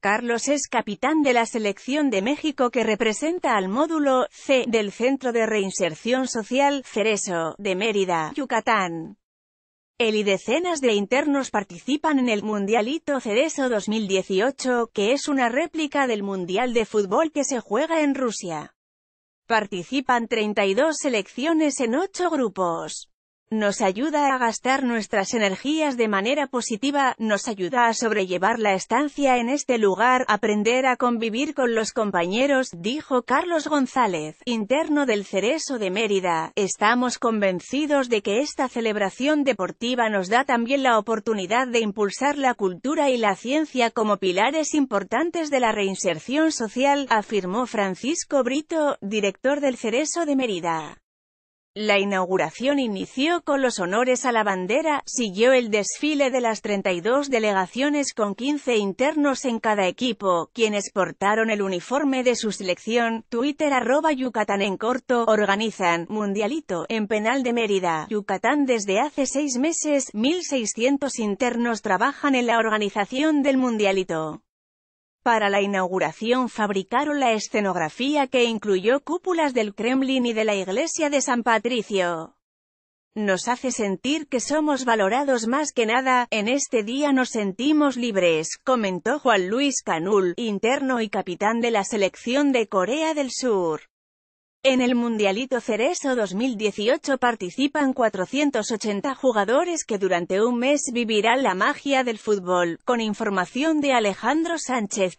Carlos es capitán de la Selección de México que representa al módulo C del Centro de Reinserción Social, Cereso, de Mérida, Yucatán. El y decenas de internos participan en el Mundialito Cereso 2018, que es una réplica del Mundial de Fútbol que se juega en Rusia. Participan 32 selecciones en 8 grupos. Nos ayuda a gastar nuestras energías de manera positiva, nos ayuda a sobrellevar la estancia en este lugar, aprender a convivir con los compañeros, dijo Carlos González, interno del Cerezo de Mérida. Estamos convencidos de que esta celebración deportiva nos da también la oportunidad de impulsar la cultura y la ciencia como pilares importantes de la reinserción social, afirmó Francisco Brito, director del Cerezo de Mérida. La inauguración inició con los honores a la bandera, siguió el desfile de las 32 delegaciones con 15 internos en cada equipo, quienes portaron el uniforme de su selección, Twitter arroba Yucatán en corto, organizan, Mundialito, en Penal de Mérida, Yucatán desde hace seis meses, 1.600 internos trabajan en la organización del Mundialito. Para la inauguración fabricaron la escenografía que incluyó cúpulas del Kremlin y de la iglesia de San Patricio. Nos hace sentir que somos valorados más que nada, en este día nos sentimos libres, comentó Juan Luis Canul, interno y capitán de la selección de Corea del Sur. En el Mundialito Cerezo 2018 participan 480 jugadores que durante un mes vivirán la magia del fútbol, con información de Alejandro Sánchez.